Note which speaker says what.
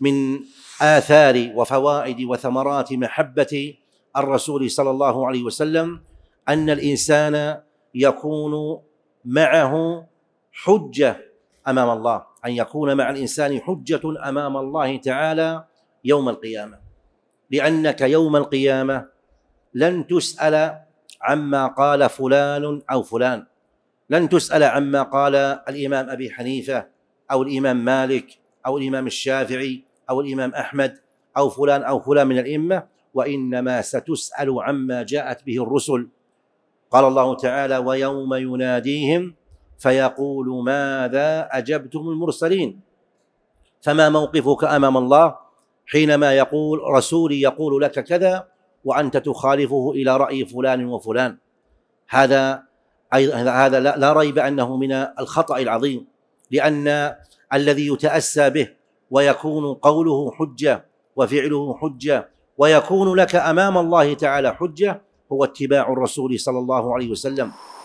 Speaker 1: من آثار وفوائد وثمرات محبة الرسول صلى الله عليه وسلم أن الإنسان يكون معه حجة أمام الله أن يكون مع الإنسان حجة أمام الله تعالى يوم القيامة لأنك يوم القيامة لن تسأل عما قال فلان أو فلان لن تسأل عما قال الإمام أبي حنيفة أو الإمام مالك أو الإمام الشافعي أو الإمام أحمد أو فلان أو فلان من الأئمة وإنما ستسأل عما جاءت به الرسل قال الله تعالى ويوم يناديهم فيقول ماذا أجبتم المرسلين فما موقفك أمام الله حينما يقول رسولي يقول لك كذا وأنت تخالفه إلى رأي فلان وفلان هذا هذا لا ريب أنه من الخطأ العظيم لأن الذي يتأسى به ويكون قوله حجه وفعله حجه ويكون لك امام الله تعالى حجه هو اتباع الرسول صلى الله عليه وسلم